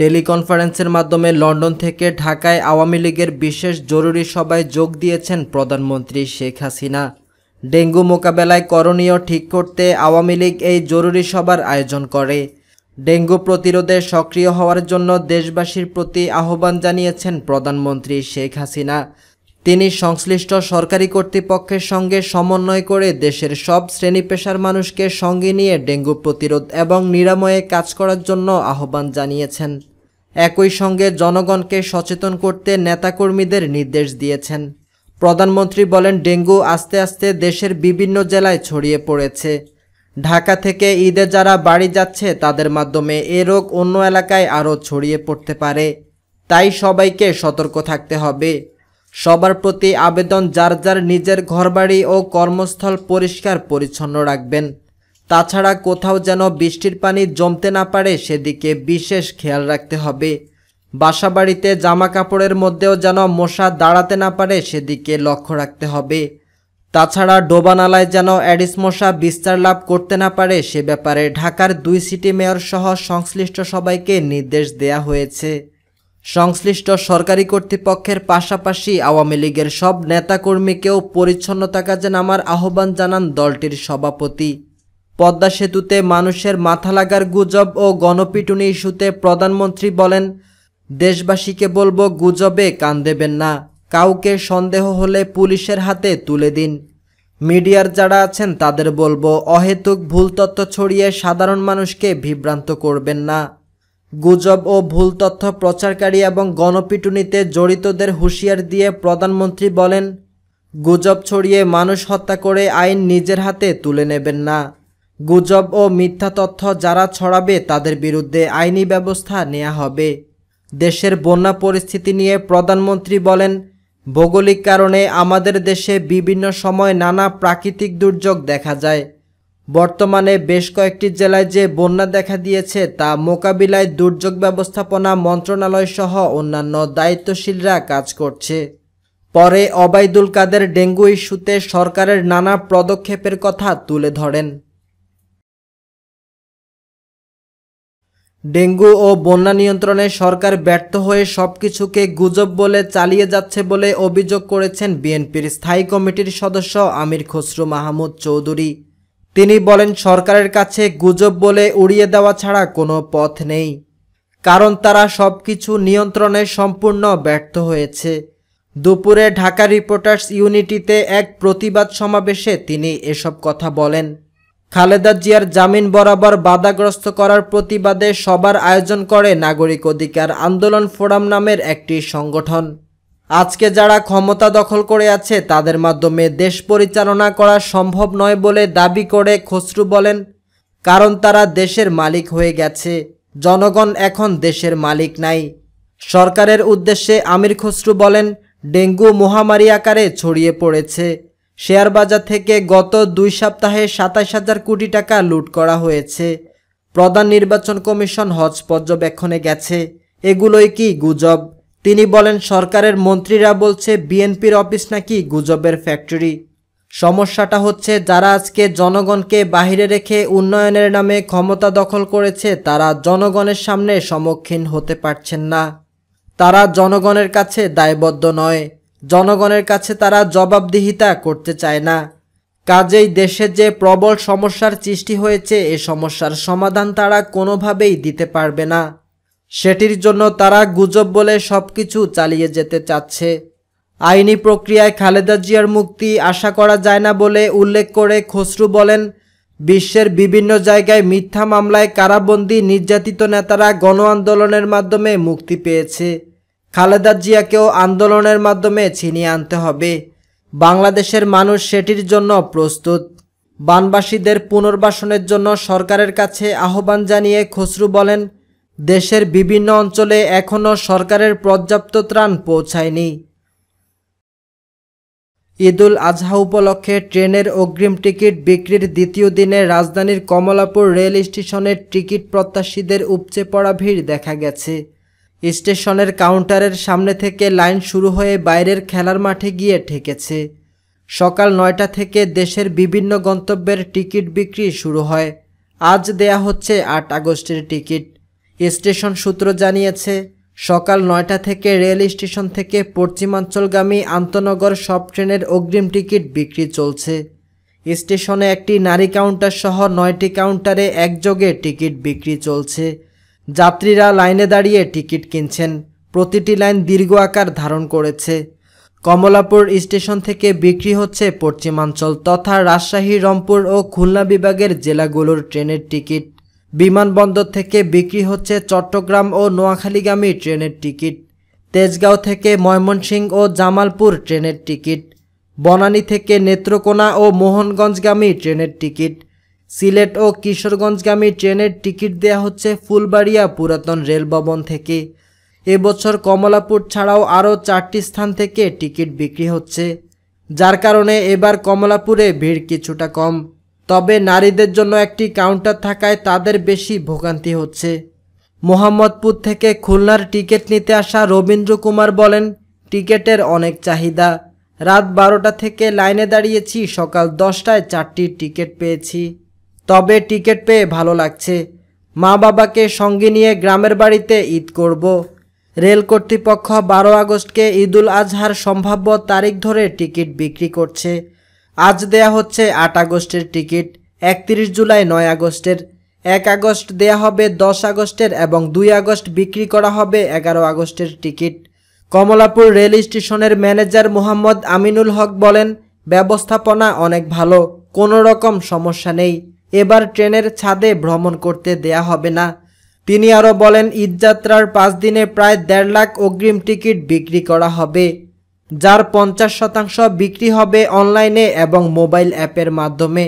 টেলিকনফারেন্সের মাধ্যমে লন্ডন থেকে ঢাকায় আওয়ামী লীগের বিশেষ জরুরি সভায় যোগ দিয়েছেন প্রধানমন্ত্রী শেখ হাসিনা ডেঙ্গু মোকাবেলায় করণীয় ঠিক করতে আওয়ামী লীগ এই জরুরি সভার আয়োজন করে ডেঙ্গু প্রতিরোধে সক্রিয় হওয়ার জন্য দেশবাসীর প্রতি আহ্বান জানিয়েছেন প্রধানমন্ত্রী শেখ হাসিনা তিনি সংশ্লিষ্ট সরকারি কর্তৃপক্ষের সঙ্গে সমন্বয় করে দেশের সব শ্রেণী পেশার মানুষকে সঙ্গে নিয়ে ডেঙ্গু প্রতিরোধ এবং নিরাময়ে কাজ করার জন্য আহ্বান জানিয়েছেন একই সঙ্গে জনগণকে সচেতন করতে নেতাকর্মীদের নির্দেশ দিয়েছেন প্রধানমন্ত্রী বলেন ডেঙ্গু আস্তে আস্তে দেশের বিভিন্ন জেলায় ছড়িয়ে পড়েছে ঢাকা থেকে ঈদে যারা বাড়ি যাচ্ছে তাদের মাধ্যমে এ রোগ অন্য এলাকায় আরও ছড়িয়ে পড়তে পারে তাই সবাইকে সতর্ক থাকতে হবে সবার প্রতি আবেদন যার যার নিজের ঘরবাড়ি ও কর্মস্থল পরিষ্কার পরিচ্ছন্ন রাখবেন তাছাড়া কোথাও যেন বৃষ্টির পানি জমতে না পারে সেদিকে বিশেষ খেয়াল রাখতে হবে বাসাবাড়িতে জামা কাপড়ের মধ্যেও যেন মশা দাঁড়াতে না পারে সেদিকে লক্ষ্য রাখতে হবে তাছাড়া ডোবানালায় যেন অ্যাডিস মশা বিস্তার লাভ করতে না পারে সে ব্যাপারে ঢাকার দুই সিটি মেয়র সহ সংশ্লিষ্ট সবাইকে নির্দেশ দেয়া হয়েছে সংশ্লিষ্ট সরকারি কর্তৃপক্ষের পাশাপাশি আওয়ামী লীগের সব নেতাকর্মীকেও পরিচ্ছন্নতা কাজে নামার আহ্বান জানান দলটির সভাপতি পদ্মা সেতুতে মানুষের মাথা লাগার গুজব ও গণপিটুনি ইস্যুতে প্রধানমন্ত্রী বলেন দেশবাসীকে বলবো গুজবে কান দেবেন না কাউকে সন্দেহ হলে পুলিশের হাতে তুলে দিন মিডিয়ার যারা আছেন তাদের বলবো অহেতুক ভুল তথ্য ছড়িয়ে সাধারণ মানুষকে বিভ্রান্ত করবেন না গুজব ও ভুল তথ্য প্রচারকারী এবং গণপিটুনিতে জড়িতদের হুঁশিয়ার দিয়ে প্রধানমন্ত্রী বলেন গুজব ছড়িয়ে মানুষ হত্যা করে আইন নিজের হাতে তুলে নেবেন না গুজব ও মিথ্যা তথ্য যারা ছড়াবে তাদের বিরুদ্ধে আইনি ব্যবস্থা নেওয়া হবে দেশের বন্যা পরিস্থিতি নিয়ে প্রধানমন্ত্রী বলেন ভৌগোলিক কারণে আমাদের দেশে বিভিন্ন সময় নানা প্রাকৃতিক দুর্যোগ দেখা যায় বর্তমানে বেশ কয়েকটি জেলায় যে বন্যা দেখা দিয়েছে তা মোকাবিলায় দুর্যোগ ব্যবস্থাপনা মন্ত্রণালয় সহ অন্যান্য দায়িত্বশীলরা কাজ করছে পরে অবায়দুল কাদের ডেঙ্গু ইস্যুতে সরকারের নানা পদক্ষেপের কথা তুলে ধরেন ডেঙ্গু ও বন্যা নিয়ন্ত্রণে সরকার ব্যর্থ হয়ে সবকিছুকে গুজব বলে চালিয়ে যাচ্ছে বলে অভিযোগ করেছেন বিএনপির স্থায়ী কমিটির সদস্য আমির খসরু মাহমুদ চৌধুরী তিনি বলেন সরকারের কাছে গুজব বলে উড়িয়ে দেওয়া ছাড়া কোনো পথ নেই কারণ তারা সব কিছু নিয়ন্ত্রণে সম্পূর্ণ ব্যর্থ হয়েছে দুপুরে ঢাকা রিপোর্টার্স ইউনিটিতে এক প্রতিবাদ সমাবেশে তিনি এসব কথা বলেন খালেদা জিয়ার জামিন বরাবর বাধাগ্রস্ত করার প্রতিবাদে সবার আয়োজন করে নাগরিক অধিকার আন্দোলন ফোরাম নামের একটি সংগঠন আজকে যারা ক্ষমতা দখল করে আছে তাদের মাধ্যমে দেশ পরিচালনা করা সম্ভব নয় বলে দাবি করে খসরু বলেন কারণ তারা দেশের মালিক হয়ে গেছে জনগণ এখন দেশের মালিক নাই সরকারের উদ্দেশ্যে আমির খসরু বলেন ডেঙ্গু মহামারী আকারে ছড়িয়ে পড়েছে শেয়ার বাজার থেকে গত দুই সপ্তাহে সাতাশ হাজার কোটি টাকা লুট করা হয়েছে প্রধান নির্বাচন কমিশন হজ পর্যবেক্ষণে গেছে এগুলোই কি গুজব তিনি বলেন সরকারের মন্ত্রীরা বলছে বিএনপির অফিস নাকি গুজবের ফ্যাক্টরি সমস্যাটা হচ্ছে যারা আজকে জনগণকে বাহিরে রেখে উন্নয়নের নামে ক্ষমতা দখল করেছে তারা জনগণের সামনে সম্মুখীন হতে পারছেন না তারা জনগণের কাছে দায়বদ্ধ নয় জনগণের কাছে তারা জবাবদিহিতা করতে চায় না কাজেই দেশে যে প্রবল সমস্যার সৃষ্টি হয়েছে এ সমস্যার সমাধান তারা কোনোভাবেই দিতে পারবে না সেটির জন্য তারা গুজব বলে সব কিছু চালিয়ে যেতে চাচ্ছে আইনি প্রক্রিয়ায় খালেদা জিয়ার মুক্তি আশা করা যায় না বলে উল্লেখ করে খসরু বলেন বিশ্বের বিভিন্ন জায়গায় মিথ্যা মামলায় কারাবন্দী নির্যাতিত নেতারা গণ আন্দোলনের মাধ্যমে মুক্তি পেয়েছে খালেদা জিয়াকেও আন্দোলনের মাধ্যমে ছিনিয়ে আনতে হবে বাংলাদেশের মানুষ সেটির জন্য প্রস্তুত বানবাসীদের পুনর্বাসনের জন্য সরকারের কাছে আহ্বান জানিয়ে খসরু বলেন দেশের বিভিন্ন অঞ্চলে এখনও সরকারের পর্যাপ্ত ত্রাণ পৌঁছায়নি ঈদুল আজহা উপলক্ষে ট্রেনের অগ্রিম টিকিট বিক্রির দ্বিতীয় দিনে রাজধানীর কমলাপুর রেল স্টেশনের টিকিট প্রত্যাশীদের উপচে পড়া ভিড় দেখা গেছে স্টেশনের কাউন্টারের সামনে থেকে লাইন শুরু হয়ে বাইরের খেলার মাঠে গিয়ে ঠেকেছে সকাল নয়টা থেকে দেশের বিভিন্ন গন্তব্যের টিকিট বিক্রি শুরু হয় আজ দেয়া হচ্ছে আট আগস্টের টিকিট স্টেশন সূত্র জানিয়েছে সকাল নয়টা থেকে রেল স্টেশন থেকে পশ্চিমাঞ্চলগামী আন্তনগর সব ট্রেনের অগ্রিম টিকিট বিক্রি চলছে স্টেশনে একটি নারী কাউন্টার সহ নয়টি কাউন্টারে একযোগে টিকিট বিক্রি চলছে যাত্রীরা লাইনে দাঁড়িয়ে টিকিট কিনছেন প্রতিটি লাইন দীর্ঘ আকার ধারণ করেছে কমলাপুর স্টেশন থেকে বিক্রি হচ্ছে পশ্চিমাঞ্চল তথা রাজশাহী রংপুর ও খুলনা বিভাগের জেলাগুলোর ট্রেনের টিকিট বিমানবন্দর থেকে বিক্রি হচ্ছে চট্টগ্রাম ও নোয়াখালীগামী ট্রেনের টিকিট তেজগাঁও থেকে ময়মনসিং ও জামালপুর ট্রেনের টিকিট বনানী থেকে নেত্রকোনা ও মোহনগঞ্জগামী ট্রেনের টিকিট সিলেট ও কিশোরগঞ্জগামী ট্রেনের টিকিট দেয়া হচ্ছে ফুলবাড়িয়া পুরাতন রেলভবন থেকে এবছর কমলাপুর ছাড়াও আরও চারটি স্থান থেকে টিকিট বিক্রি হচ্ছে যার কারণে এবার কমলাপুরে ভিড় কিছুটা কম তবে নারীদের জন্য একটি কাউন্টার থাকায় তাদের বেশি ভোগান্তি হচ্ছে মোহাম্মদপুর থেকে খুলনার টিকিট নিতে আসা রবীন্দ্র কুমার বলেন টিকিটের অনেক চাহিদা রাত বারোটা থেকে লাইনে দাঁড়িয়েছি সকাল দশটায় চারটি টিকিট পেয়েছি তবে টিকিট পেয়ে ভালো লাগছে মা বাবাকে সঙ্গে নিয়ে গ্রামের বাড়িতে ঈদ করব। রেল কর্তৃপক্ষ বারো আগস্টকে ঈদুল আজহার সম্ভাব্য তারিখ ধরে টিকিট বিক্রি করছে আজ দেয়া হচ্ছে আট আগস্টের টিকিট একত্রিশ জুলাই নয় আগস্টের এক আগস্ট দেয়া হবে দশ আগস্টের এবং দুই আগস্ট বিক্রি করা হবে এগারো আগস্টের টিকিট কমলাপুর রেল স্টেশনের ম্যানেজার মোহাম্মদ আমিনুল হক বলেন ব্যবস্থাপনা অনেক ভালো কোনো রকম সমস্যা নেই এবার ট্রেনের ছাদে ভ্রমণ করতে দেয়া হবে না তিনি আরও বলেন ঈদযাত্রার পাঁচ দিনে প্রায় দেড় লাখ অগ্রিম টিকিট বিক্রি করা হবে যার পঞ্চাশ শতাংশ বিক্রি হবে অনলাইনে এবং মোবাইল অ্যাপের মাধ্যমে